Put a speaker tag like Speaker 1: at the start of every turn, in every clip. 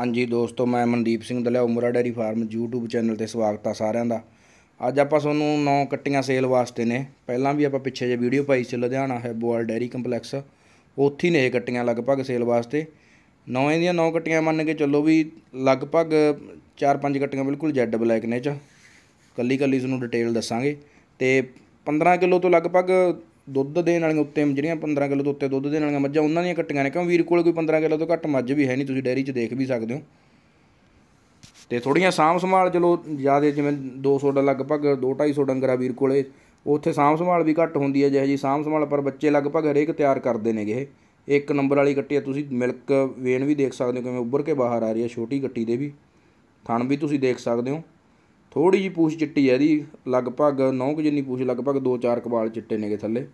Speaker 1: ਹਾਂਜੀ ਦੋਸਤੋ ਮੈਂ ਮਨਦੀਪ ਸਿੰਘ ਦਲਿਆ ਉਮਰਾ ਡੈਰੀ ਫਾਰਮ YouTube ਚੈਨਲ ਤੇ ਸਵਾਗਤ ਆ ਸਾਰਿਆਂ ਦਾ ਅੱਜ ਆਪਾਂ ਤੁਹਾਨੂੰ ਨੌ ਕੱਟੀਆਂ ਸੇਲ ਵਾਸਤੇ ਨੇ ਪਹਿਲਾਂ ਵੀ ਆਪਾਂ ਪਿੱਛੇ ਜੇ ਵੀਡੀਓ ਪਾਈ ਸੀ ਲੁਧਿਆਣਾ ਹੈ ਬੋਲ ਡੈਰੀ ਕੰਪਲੈਕਸ ਉੱਥੇ ਨੇ ਇਹ ਕੱਟੀਆਂ ਲਗਭਗ ਸੇਲ ਵਾਸਤੇ ਨੌਂ ਦੀਆਂ ਨੌ ਕੱਟੀਆਂ ਮੰਨ ਕੇ ਚੱਲੋ ਵੀ ਲਗਭਗ 4-5 ਕੱਟੀਆਂ ਬਿਲਕੁਲ ਜੈਡ ਬਲੈਕ ਨੇ ਚ ਕੱਲੀ ਕੱਲੀ ਤੁਹਾਨੂੰ ਡਿਟੇਲ ਦੱਸਾਂਗੇ ਤੇ 15 ਕਿਲੋ ਤੋਂ ਲਗਭਗ ਦੁੱਧ ਦੇਣ ਵਾਲੀਆਂ ਉੱਤੇ ਜਿਹੜੀਆਂ 15 ਕਿਲੋ ਤੋਂ ਉੱਤੇ ਦੁੱਧ ਦੇਣ ਵਾਲੀਆਂ ਮੱਝਾਂ ਉਹਨਾਂ ਦੀਆਂ ਕੱਟੀਆਂ ਨੇ ਕਿਉਂ ਵੀਰ ਕੋਲ ਕੋਈ 15 ਕਿਲੋ ਤੋਂ ਘੱਟ ਮੱਝ ਵੀ ਹੈ ਨਹੀਂ ਤੁਸੀਂ ਡੈਰੀ 'ਚ ਦੇਖ ਵੀ ਸਕਦੇ ਹੋ ਤੇ ਥੋੜੀਆਂ ਸਾਮ ਸੰਭਾਲ ਚਲੋ ਜਿਆਦਾ ਜਿਵੇਂ 200 ਦਾ ਲਗਭਗ 2 250 ਡੰਗਰਾ ਵੀਰ ਕੋਲੇ ਉੱਥੇ ਸਾਮ ਸੰਭਾਲ ਵੀ ਘੱਟ ਹੁੰਦੀ ਹੈ ਜਿਹੇ ਜੀ ਸਾਮ ਸੰਭਾਲ ਪਰ ਬੱਚੇ ਲਗਭਗ ਹਰੇਕ ਤਿਆਰ ਕਰਦੇ ਨੇਗੇ ਇਹ ਇੱਕ ਨੰਬਰ ਵਾਲੀ ਗੱਟੀ ਆ ਤੁਸੀਂ ਮਿਲਕ ਵੇਨ ਵੀ ਦੇਖ ਸਕਦੇ ਹੋ ਕਿਵੇਂ ਉੱਭਰ ਕੇ ਬਾਹਰ ਆ ਰਹੀ ਹੈ ਛੋਟੀ ਗੱਟੀ ਦੇ ਵੀ ਥਣ ਵੀ ਤੁਸੀਂ ਦੇਖ ਸਕਦੇ ਹੋ ਥੋੜੀ ਜੀ ਪੂਛ ਚਿੱਟੀ ਹੈ ਇਹਦੀ ਲਗਭਗ 9 ਕੁ ਜਿੰਨੀ ਪੂਛ ਲਗਭਗ 2-4 ਕਬਾਲ ਚਿੱਟੇ ਨੇਗੇ ਥੱਲੇ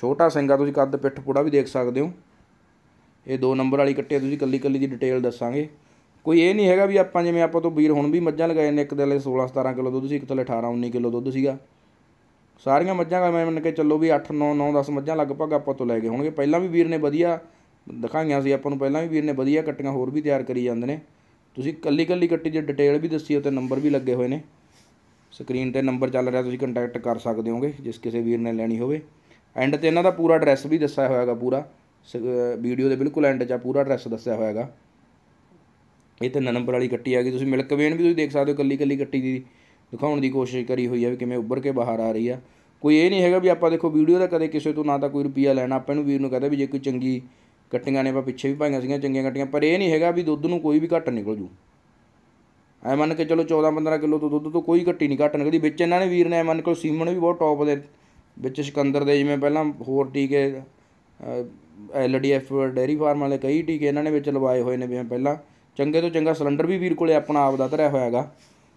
Speaker 1: ਛੋਟਾ ਸਿੰਗਾ ਤੁਸੀਂ ਕੱਦ ਪਿੱਠ ਪੂੜਾ ਵੀ ਦੇਖ ਸਕਦੇ ਹੋ ਇਹ 2 ਨੰਬਰ ਵਾਲੀ ਕੱਟੇ ਤੁਸੀਂ ਕੱਲੀ ਕੱਲੀ ਦੀ ਡਿਟੇਲ ਦੱਸਾਂਗੇ ਕੋਈ ਇਹ ਨਹੀਂ ਹੈਗਾ ਵੀ ਆਪਾਂ ਜਿਵੇਂ ਆਪਾਂ ਤੋਂ ਵੀਰ ਹੁਣ ਵੀ ਮੱਝਾਂ ਲਗਾਏ ਨੇ ਇੱਕ ਦੇ ਲਈ 16 17 ਕਿਲੋ ਦੁੱਧ ਸੀ ਇੱਕ ਥੱਲੇ 18 19 ਕਿਲੋ ਦੁੱਧ ਸੀਗਾ ਸਾਰੀਆਂ ਮੱਝਾਂ ਦਾ ਮੈਂ ਮੰਨ ਕੇ ਚੱਲੋ ਵੀ 8 9 9 10 ਮੱਝਾਂ ਲਗਭਗ ਆਪਾਂ ਤੋਂ ਲੈ ਗਏ ਹੋਣਗੇ ਪਹਿਲਾਂ ਵੀ ਵੀਰ ਨੇ ਵਧੀਆ ਦਿਖਾਈਆਂ ਸੀ ਆਪਾਂ ਨੂੰ ਪਹਿਲਾਂ ਵੀ ਵੀਰ ਨੇ ਵਧੀਆ ਕੱਟੀਆਂ ਹੋਰ ਵੀ ਤਿਆਰ ਕਰੀ ਜਾਂਦੇ ਨੇ ਤੁਸੀਂ ਕੱਲੀ ਕੱਲੀ ਕੱਟੀ ਦੀ ਡਿਟੇਲ ਵੀ ਦੱਸੀ ਤੇ ਨੰਬਰ ਵੀ ਲੱਗੇ ਹੋਏ ਨੇ ਸਕਰੀਨ 'ਤੇ ਨੰਬਰ ਚੱਲ ਰਿਹਾ ਤੁਸੀਂ ਕੰਟੈਕਟ ਕਰ ਸਕਦੇ ਹੋਗੇ ਜਿਸ ਕਿਸੇ ਵੀਰ ਨੇ ਲੈਣੀ ਹੋਵੇ ਐਂਡ 'ਤੇ ਇਹਨਾਂ ਦਾ ਪੂਰਾ ਐਡਰੈਸ ਵੀ ਦੱਸਿਆ ਹੋਇਆਗਾ ਪੂਰਾ ਵੀਡੀਓ ਦੇ ਬਿਲਕੁਲ ਐਂਡ 'ਚ ਆ ਪੂਰਾ ਐਡਰੈਸ ਦੱਸਿਆ ਹੋਇਆਗਾ ਇਹ ਤੇ ਨੰਬਰ ਵਾਲੀ ਕੱਟੀ ਆ ਗਈ ਤੁਸੀਂ ਮਿਲਕ ਵੇਨ ਵੀ ਤੁਸੀਂ ਦੇਖ ਸਕਦੇ ਹੋ ਕੱਲੀ ਕੱਲੀ ਕੱਟੀ ਦੀ ਦਿਖਾਉਣ ਦੀ ਕੋਸ਼ਿਸ਼ ਕਰੀ ਹੋਈ ਆ ਵੀ ਕਿਵੇਂ ਉੱਭਰ ਕੇ ਬਾਹਰ ਆ ਰਹੀ ਆ ਕੋਈ ਇਹ ਨਹੀਂ ਹੈਗਾ ਵੀ ਆਪਾਂ ਦੇਖੋ ਵੀਡੀਓ ਦਾ ਕਦੇ ਕਿਸੇ ਤੋਂ ਨਾ ਤਾਂ ਕੋਈ ਰੁਪਿਆ ਲੈਣਾ ਆਪਾਂ ਨੂੰ ਵੀਰ ਨੂੰ ਕਹਦਾ ਵੀ ਜੇ ਕੋਈ ਚੰਗੀ ਕੱਟੀਆਂ ਨੇ ਆਪਾਂ ਪਿੱਛੇ ਵੀ ਪਾਈਆਂ ਸੀਗੀਆਂ ਚੰਗੀਆਂ ਕੱਟੀਆਂ ਪਰ ਇਹ ਨਹੀਂ ਹੈਗਾ ਵੀ ਦੁੱਧ ਨੂੰ ਕੋਈ ਵੀ ਘੱਟ ਨਿਕਲ ਜੂ ਐ ਮੰਨ ਕੇ ਚਲੋ 14 15 ਕਿਲੋ ਤੋਂ ਦੁੱਧ ਤੋਂ ਕੋਈ ਘੱਟੀ ਨਹੀਂ ਘੱਟ ਨਿਕਲਦੀ ਵਿੱਚ ਇਹਨਾਂ ਨੇ ਵੀਰ ਨੇ ਐ ਮੰਨ ਕੇ ਸੀਮਣ ਵੀ ਬਹੁਤ ਟੌਪ ਦੇ ਵਿੱਚ ਸਿਕੰਦਰ ਦੇ ਜਿਵੇਂ ਪਹਿਲਾਂ ਹੋਰ ਟੀਕੇ ਐਲਡੀਐਫ ਡੇਰੀ ਫਾਰਮ ਵਾਲੇ ਕਈ ਟੀਕੇ ਇਹਨਾਂ ਨੇ ਵਿੱਚ ਲਵਾਏ ਹੋਏ ਨੇ ਵੀ ਪਹਿਲਾਂ ਚੰਗੇ ਤੋਂ ਚੰਗਾ ਸਿਲੰਡਰ ਵੀ ਵੀਰ ਕੋਲੇ ਆਪਣਾ ਆਪ ਦਾ ਧਰਿਆ ਹੋਇਆ ਹੈਗਾ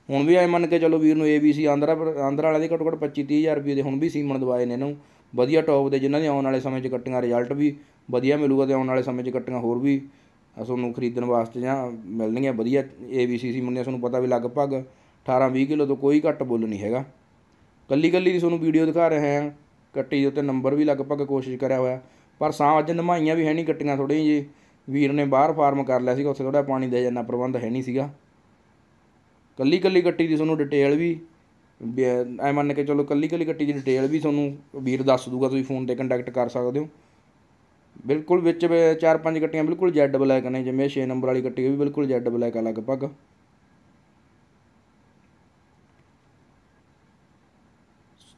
Speaker 1: ਹੁਣ ਵੀ ਐ ਮੰਨ ਕੇ ਚਲੋ ਵੀਰ ਨੂੰ ਏਬੀਸੀ ਆਂਧਰਾ ਆਂਦਰਾ ਵਾਲੇ ਦੇ ਘਟੋ ਘਟ 25 30000 ਰੁਪਏ ਦੇ ਹੁਣ ਵੀ ਸੀਮਣ ਦਵਾਏ ਨੇ ਇਹਨੂੰ ਵਧੀਆ ਟੌਪ ਦੇ ਜਿਨ੍ਹਾਂ ਦੇ ਆਉਣ ਵਾਲੇ ਸਮੇਂ 'ਚ ਕੱਟੀਆਂ ਰਿਜ਼ਲਟ ਵੀ ਵਧੀਆ ਮਿਲੂਗਾ ਤੇ ਆਉਣ ਵਾਲੇ ਸਮੇਂ 'ਚ ਕੱਟੀਆਂ ਹੋਰ ਵੀ ਤੁਹਾਨੂੰ ਖਰੀਦਣ ਵਾਸਤੇ ਜਾਂ ਮਿਲਣਗੀਆਂ ਵਧੀਆ ਏ ਬੀ ਸੀ ਸੀ ਮੰਨਿਆ ਤੁਹਾਨੂੰ ਪਤਾ ਵੀ ਲਗਭਗ 18 20 ਕਿਲੋ ਤੋਂ ਕੋਈ ਘੱਟ ਬੁੱਲ ਨਹੀਂ ਹੈਗਾ ਕੱਲੀ ਕੱਲੀ ਦੀ ਤੁਹਾਨੂੰ ਵੀਡੀਓ ਦਿਖਾ ਰਹੇ ਹਾਂ ਕੱਟੀ ਦੇ ਉੱਤੇ ਨੰਬਰ ਵੀ ਲਗਭਗ ਕੋਸ਼ਿਸ਼ ਕਰਿਆ ਹੋਇਆ ਪਰ ਸਾਂ ਅੱਜ ਨਮਾਈਆਂ ਵੀ ਹੈ ਨਹੀਂ ਕੱਟੀਆਂ ਥੋੜੀਆਂ ਜੀ ਵੀਰ ਨੇ ਬਾਹਰ ਫਾਰਮ ਕਰ ਲਿਆ ਸੀਗਾ ਉੱਥੇ ਥੋੜਾ ਪਾਣੀ ਦੇ ਜਾਣਾ ਪ੍ਰਬੰਧ ਹੈ ਨਹੀਂ ਸੀਗਾ ਕੱਲੀ ਕੱਲੀ ਕੱਟੀ ਦੀ ਤੁਹਾਨੂੰ ਡਿਟੇਲ ਵੀ ਐ ਮੰਨ ਕੇ ਚਲੋ ਕੱਲੀ ਕੱਲੀ ਕੱਟੀ ਦੀ ਡਿਟੇਲ ਵੀ ਤੁਹਾਨੂੰ ਵੀਰ ਦੱਸ ਦੂਗਾ ਤੁਸੀਂ ਫੋਨ ਤੇ ਕੰਟੈਕਟ ਕਰ ਸਕਦੇ ਹੋ ਬਿਲਕੁਲ ਵਿੱਚ ਚਾਰ ਪੰਜ ਗੱਟੀਆਂ ਬਿਲਕੁਲ ਜੈਡ ਬਲੈਕ ਨੇ ਜਿਵੇਂ 6 ਨੰਬਰ ਵਾਲੀ ਗੱਟੀ ਵੀ ਬਿਲਕੁਲ ਜੈਡ ਬਲੈਕ ਆ ਲਗਭਗ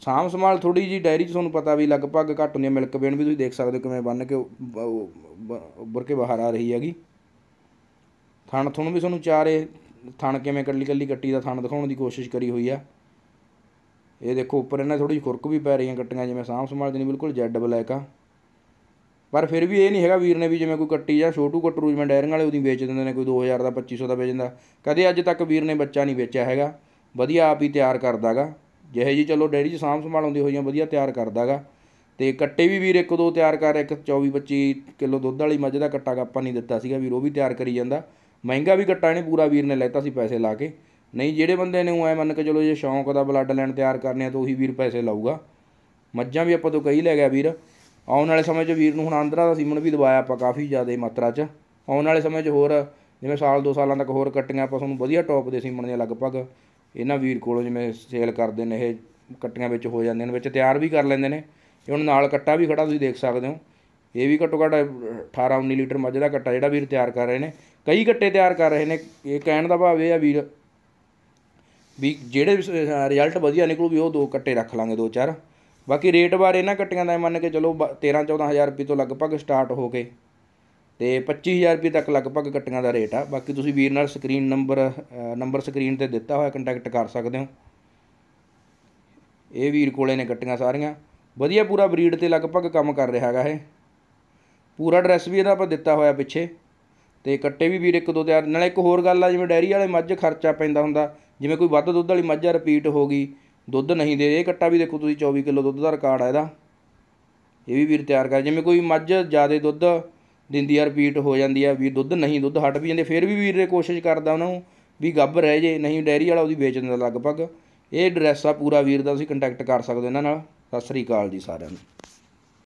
Speaker 1: ਸਾਮ ਸਮਾਲ ਥੋੜੀ ਜੀ ਡਾਇਰੀ ਚ ਤੁਹਾਨੂੰ ਪਤਾ ਵੀ ਲਗਭਗ ਘੱਟ ਹੁੰਦੀ ਮਿਲਕ ਬੇਨ ਵੀ ਤੁਸੀਂ ਦੇਖ ਸਕਦੇ ਹੋ ਕਿਵੇਂ ਬੰਨ ਕੇ ਉੱਭਰ ਕੇ ਬਾਹਰ ਆ ਰਹੀ ਹੈਗੀ ਥਣ ਥਣ ਵੀ ਤੁਹਾਨੂੰ ਚਾਰੇ ਥਣ ਕਿਵੇਂ ਕੱਲੀ ਕੱਲੀ ਕੱਟੀ ਦਾ ਥਣ ਦਿਖਾਉਣ ਦੀ ਕੋਸ਼ਿਸ਼ ਕਰੀ ਹੋਈ ਆ ਇਹ ਦੇਖੋ ਉੱਪਰ ਇਹਨਾਂ ਥੋੜੀ ਜਿਹੀ ਖੁਰਕ ਵੀ ਪੈ ਰਹੀਆਂ ਗੱਟੀਆਂ ਜਿਵੇਂ ਸਾਮ ਸਮਾਲ ਦੀ ਬਿਲਕੁਲ ਜੈਡ ਬਲੈਕ ਆ ਪਰ ਫਿਰ ਵੀ ਇਹ ਨਹੀਂ ਹੈਗਾ ਵੀਰ ਨੇ ਵੀ ਜਿਵੇਂ ਕੋਈ ਕੱਟੀ ਜਾਂ ਛੋਟੂ ਕਟਰੂ ਜਿਵੇਂ ਡੈਰਿੰਗ ਵਾਲੇ ਉਹਦੀ ਵੇਚ ਦਿੰਦੇ ਨੇ ਕੋਈ 2000 ਦਾ 2500 ਦਾ ਵੇਚ ਦਿੰਦਾ ਕਦੇ ਅੱਜ ਤੱਕ ਵੀਰ ਨੇ ਬੱਚਾ ਨਹੀਂ ਵੇਚਿਆ ਹੈਗਾ ਵਧੀਆ ਆਪ ਹੀ ਤਿਆਰ ਕਰਦਾਗਾ ਜਿਹੇ ਜੀ ਚਲੋ ਡੈਰੀ 'ਚ ਸਾਂਭ ਸੰਭਾਲ ਹੁੰਦੀ ਹੋਈਆਂ ਵਧੀਆ ਤਿਆਰ ਕਰਦਾਗਾ ਤੇ ਕੱਟੇ ਵੀ ਵੀਰ ਇੱਕ ਦੋ ਤਿਆਰ ਕਰ ਇੱਕ 24 25 ਕਿਲੋ ਦੁੱਧ ਵਾਲੀ ਮੱਝ ਦਾ ਕੱਟਾ ਆਪਾਂ ਨਹੀਂ ਦਿੱਤਾ ਸੀਗਾ ਵੀਰ ਉਹ ਵੀ ਤਿਆਰ ਕਰੀ ਜਾਂਦਾ ਮਹਿੰਗਾ ਵੀ ਕੱਟਾ ਨਹੀਂ ਪੂਰਾ ਵੀਰ ਨੇ ਲੈਤਾ ਸੀ ਪੈਸੇ ਲਾ ਕੇ ਨਹੀਂ ਜਿਹੜੇ ਬੰਦੇ ਨੇ ਉਹ ਐ ਮੰਨ ਕੇ ਚਲੋ ਜੇ ਸ਼ੌਂਕ ਦਾ ਬਲੱਡ ਲੈਣ ਤਿਆਰ ਕਰਨੇ ਆ ਤਾਂ ਉਹੀ ਵੀਰ ਪੈਸੇ ਲਾਊਗਾ ਮੱਝਾਂ ਵੀ ਆਪਾਂ ਤੋਂ ਕਈ ਲੈ ਗਿਆ ਵੀਰ ਆਉਣ ਵਾਲੇ ਸਮੇਂ 'ਚ ਵੀਰ ਨੂੰ ਹੁਣ ਆਂਦਰਾ ਦਾ ਸੀਮਨ ਵੀ ਦਵਾਇਆ ਆਪਾਂ ਕਾਫੀ ਜ਼ਿਆਦਾ ਮਾਤਰਾ 'ਚ ਆਉਣ ਵਾਲੇ ਸਮੇਂ 'ਚ ਹੋਰ ਜਿਵੇਂ ਸਾਲ ਦੋ ਸਾਲਾਂ ਤੱਕ ਹੋਰ ਕੱਟੀਆਂ ਆਪਾਂ ਤੁਹਾਨੂੰ ਵਧੀਆ ਟੌਪ ਦੇ ਸੀਮਨ ਦੇ ਲਗਭਗ ਇਹਨਾਂ ਵੀਰ ਕੋਲੋਂ ਜਿਵੇਂ ਸੇਲ ਕਰਦੇ ਨੇ ਇਹ ਕੱਟੀਆਂ ਵਿੱਚ ਹੋ ਜਾਂਦੇ ਨੇ ਵਿੱਚ ਤਿਆਰ ਵੀ ਕਰ ਲੈਂਦੇ ਨੇ ਇਹ ਹੁਣ ਨਾਲ ਕੱਟਾ ਵੀ ਖੜਾ ਤੁਸੀਂ ਦੇਖ ਸਕਦੇ ਹੋ ਇਹ ਵੀ ਘੱਟੋ ਘੱਟ 18 19 ਲੀਟਰ ਮੱਝ ਦਾ ਕੱਟਾ ਜਿਹੜਾ ਵੀਰ ਤਿਆਰ ਕਰ ਰਹੇ ਨੇ ਕਈ ਕੱਟੇ ਤਿਆਰ ਕਰ ਰਹੇ ਨੇ ਇਹ ਕਹਿਣ ਦਾ ਭਾਵ ਇਹ ਆ ਵੀਰ ਵੀ ਜਿਹੜੇ ਰਿਜ਼ਲਟ ਵਧੀਆ ਨਿਕਲੂ ਵੀ ਉਹ ਦੋ ਕੱਟੇ ਰੱਖ ਲਾਂਗੇ ਦੋ ਚਾਰ ਬਾਕੀ ਰੇਟ ਬਾਰੇ ਇਹਨਾਂ ਕੱਟੀਆਂ ਦਾ ਮੰਨ ਕੇ ਚਲੋ 13 14000 ਰੁਪਏ ਤੋਂ ਲਗਭਗ ਸਟਾਰਟ ਹੋ ਗਏ ਤੇ 25000 ਰੁਪਏ ਤੱਕ ਲਗਭਗ ਕੱਟੀਆਂ ਦਾ ਰੇਟ ਆ ਬਾਕੀ ਤੁਸੀਂ ਵੀਰ ਨਾਲ ਸਕਰੀਨ ਨੰਬਰ ਨੰਬਰ ਸਕਰੀਨ ਤੇ ਦਿੱਤਾ ਹੋਇਆ ਕੰਟੈਕਟ ਕਰ ਸਕਦੇ ਹੋ ਇਹ ਵੀਰ ਕੋਲੇ ਨੇ ਕੱਟੀਆਂ ਸਾਰੀਆਂ ਵਧੀਆ ਪੂਰਾ ਬਰੀਡ ਤੇ ਲਗਭਗ ਕੰਮ ਕਰ ਰਿਹਾ ਹੈਗਾ ਇਹ ਪੂਰਾ ਐਡਰੈਸ ਵੀ ਇਹਦਾ ਆਪਾਂ ਦਿੱਤਾ ਹੋਇਆ ਪਿੱਛੇ ਤੇ ਕੱਟੇ ਵੀ ਵੀਰ ਇੱਕ ਦੋ ਤਿਆਰ ਨਾਲ ਇੱਕ ਹੋਰ ਗੱਲ ਆ ਜਿਵੇਂ ਡੈਰੀ ਵਾਲੇ ਮੱਝ ਖਰਚਾ ਪੈਂਦਾ ਹੁੰਦਾ ਜਿਵੇਂ ਕੋਈ ਵੱਧ ਦੁੱਧ ਵਾਲੀ ਮੱਝ ਆ ਰਿਪੀਟ ਹੋ ਗਈ ਦੁੱਧ ਨਹੀਂ ਦੇ ਇਹ ਕੱਟਾ ਵੀ ਦੇਖੋ ਤੁਸੀਂ 24 ਕਿਲੋ ਦੁੱਧ ਦਾ ਰਿਕਾਰਡ ਆ ਇਹਦਾ ਇਹ ਵੀ ਵੀਰ ਤਿਆਰ ਕਰ ਜਿਵੇਂ ਕੋਈ ਮੱਝ ਜ਼ਿਆਦਾ ਦੁੱਧ ਦਿੰਦੀ ਆ ਰਿਪੀਟ ਹੋ ਜਾਂਦੀ ਆ ਵੀ ਦੁੱਧ ਨਹੀਂ ਦੁੱਧ ਹਟ ਵੀ ਜਾਂਦੇ ਫਿਰ ਵੀ ਵੀਰ ਨੇ ਕੋਸ਼ਿਸ਼ ਕਰਦਾ ਉਹਨਾਂ ਨੂੰ ਵੀ ਗੱਭ ਰਹਿ ਜੇ ਨਹੀਂ ਡੈਰੀ ਵਾਲਾ ਉਹਦੀ ਵੇਚਣ ਦਾ ਲਗਭਗ ਇਹ ਐਡਰੈਸ ਆ ਪੂਰਾ ਵੀਰ ਦਾ ਤੁਸੀਂ ਕੰਟੈਕਟ ਕਰ ਸਕਦੇ ਹੋ ਇਹਨਾਂ ਨਾਲ ਸਤਿ ਸ੍ਰੀ ਅਕਾਲ ਜੀ ਸਾਰਿਆਂ ਨੂੰ